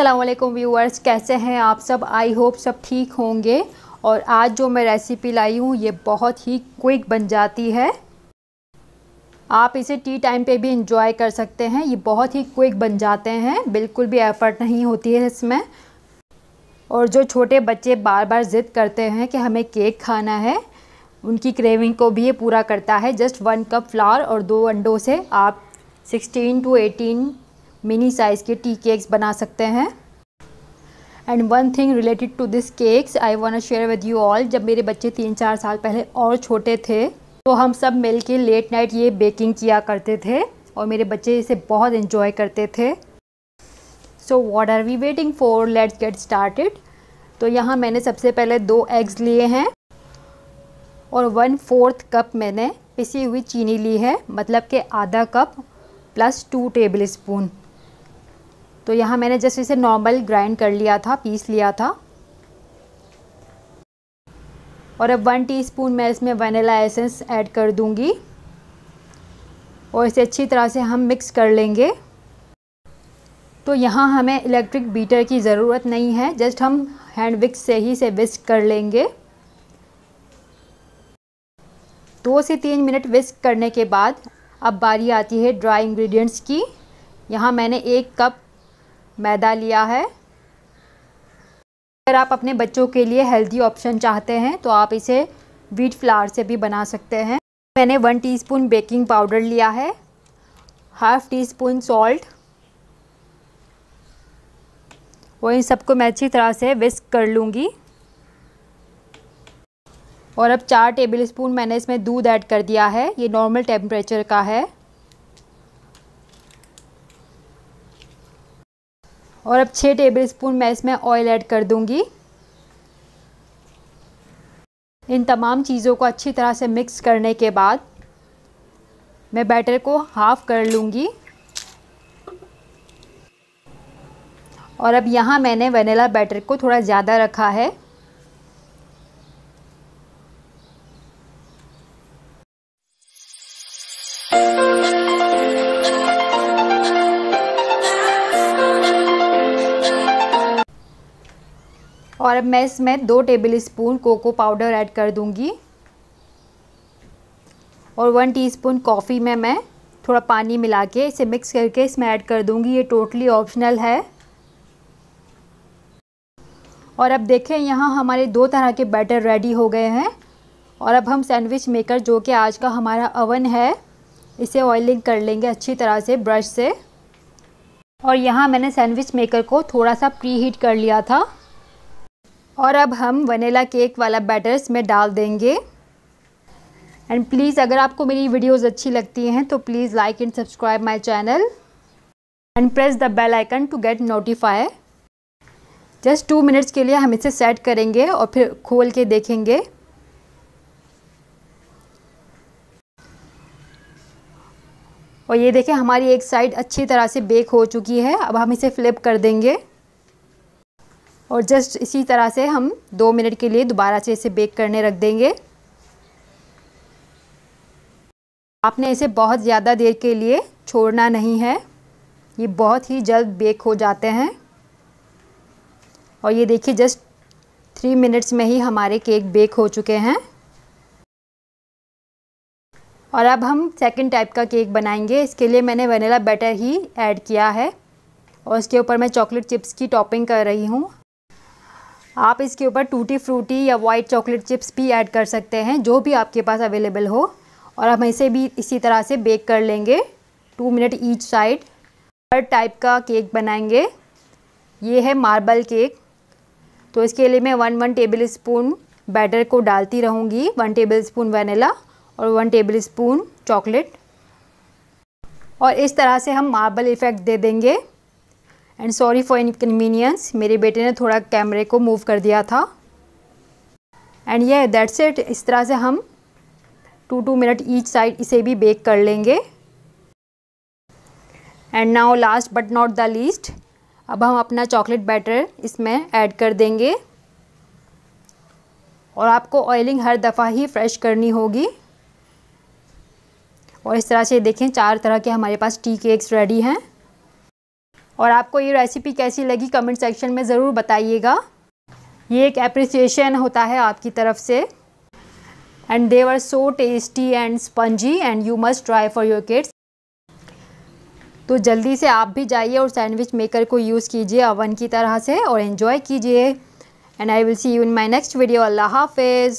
Aslam viewers कैसे हैं आप सब आई होप सब ठीक होंगे और आज जो मैं रेसिपी लाई हूँ ये बहुत ही क्विक बन जाती है आप इसे टी टाइम पे भी इंजॉय कर सकते हैं ये बहुत ही क्विक बन जाते हैं बिल्कुल भी एफर्ट नहीं होती है इसमें और जो छोटे बच्चे बार बार ज़िद करते हैं कि हमें केक खाना है उनकी क्रेविंग को भी ये पूरा करता है जस्ट वन कप फ्लावर और दो अंडों से आप sixteen to eighteen mini size के टी केक्स बना सकते हैं and one thing related to this cakes I want share with you all जब मेरे बच्चे तीन चार साल पहले और छोटे थे तो हम सब मिल के लेट नाइट ये बेकिंग किया करते थे और मेरे बच्चे इसे बहुत इन्जॉय करते थे so what are we waiting for let's get started तो यहाँ मैंने सबसे पहले दो एग्स लिए हैं और वन फोर्थ कप मैंने पिसी हुई चीनी ली है मतलब कि आधा cup plus two tablespoon तो यहाँ मैंने जस्ट इसे नॉर्मल ग्राइंड कर लिया था पीस लिया था और अब वन टीस्पून मैं इसमें वनीला एसेंस ऐड कर दूंगी और इसे अच्छी तरह से हम मिक्स कर लेंगे तो यहाँ हमें इलेक्ट्रिक बीटर की ज़रूरत नहीं है जस्ट हम हैंड विक्स से ही से विस्क कर लेंगे दो से तीन मिनट विस्क करने के बाद अब बारी आती है ड्राई इंग्रेडिएंट्स की यहाँ मैंने एक कप मैदा लिया है अगर आप अपने बच्चों के लिए हेल्दी ऑप्शन चाहते हैं तो आप इसे व्हीट फ्लावर से भी बना सकते हैं मैंने वन टीस्पून बेकिंग पाउडर लिया है हाफ टी स्पून सॉल्ट और इन सबको मैं अच्छी तरह से विस्क कर लूँगी और अब चार टेबल स्पून मैंने इसमें दूध ऐड कर दिया है ये नॉर्मल टेम्परेचर का है और अब छः टेबल स्पून मैं इसमें ऑयल ऐड कर दूँगी इन तमाम चीज़ों को अच्छी तरह से मिक्स करने के बाद मैं बैटर को हाफ़ कर लूँगी और अब यहाँ मैंने वनीला बैटर को थोड़ा ज़्यादा रखा है और अब मैं इसमें दो tablespoon cocoa powder add कर दूँगी और वन टीस्पून कॉफ़ी में मैं थोड़ा पानी मिला के इसे मिक्स करके इसमें ऐड कर दूँगी ये टोटली ऑप्शनल है और अब देखें यहाँ हमारे दो तरह के बैटर रेडी हो गए हैं और अब हम सैंडविच मेकर जो कि आज का हमारा अवन है इसे ऑयलिंग कर लेंगे अच्छी तरह से ब्रश से और यहाँ मैंने सैंडविच मेकर को थोड़ा सा प्री हीट कर लिया था और अब हम वनीला केक वाला बैटर इसमें डाल देंगे एंड प्लीज़ अगर आपको मेरी वीडियोस अच्छी लगती हैं तो please like and subscribe my channel and press the bell icon to get notify just two minutes के लिए हम इसे सेट करेंगे और फिर खोल के देखेंगे और ये देखें हमारी एक साइड अच्छी तरह से बेक हो चुकी है अब हम इसे फ्लिप कर देंगे और जस्ट इसी तरह से हम दो मिनट के लिए दोबारा से इसे बेक करने रख देंगे आपने इसे बहुत ज़्यादा देर के लिए छोड़ना नहीं है ये बहुत ही जल्द बेक हो जाते हैं और ये देखिए जस्ट थ्री मिनट्स में ही हमारे केक बेक हो चुके हैं और अब हम सेकंड टाइप का केक बनाएंगे इसके लिए मैंने वनीला बैटर ही ऐड किया है और इसके ऊपर मैं चॉकलेट चिप्स की टॉपिंग कर रही हूँ आप इसके ऊपर टूटी फ्रूटी या वाइट चॉकलेट चिप्स भी ऐड कर सकते हैं जो भी आपके पास अवेलेबल हो और हम इसे भी इसी तरह से बेक कर लेंगे टू मिनट ईच साइड हर टाइप का केक बनाएंगे ये है मार्बल केक तो इसके लिए मैं one one tablespoon batter को डालती रहूँगी वन टेबल स्पून वनीला और वन टेबल स्पून चॉकलेट और इस तरह से हम मार्बल इफ़ेक्ट दे देंगे एंड सॉरी फॉर इनकन्वीनियंस मेरे बेटे ने थोड़ा कैमरे को मूव कर दिया था एंड ये दैट्स इट इस तरह से हम two two minute each side इसे भी बेक कर लेंगे and now last but not the least अब हम अपना चॉकलेट बैटर इसमें ऐड कर देंगे और आपको ऑयलिंग हर दफ़ा ही फ्रेश करनी होगी और इस तरह से देखें चार तरह के हमारे पास टी केक्स रेडी हैं और आपको ये रेसिपी कैसी लगी कमेंट सेक्शन में ज़रूर बताइएगा ये एक अप्रिसिएशन होता है आपकी तरफ से and they are so tasty and spongy and you must try for your kids तो जल्दी से आप भी जाइए और सैंडविच मेकर को यूज़ कीजिए अवन की तरह से और इन्जॉय कीजिए and I will see you in my next video अल्लाह हाफिज़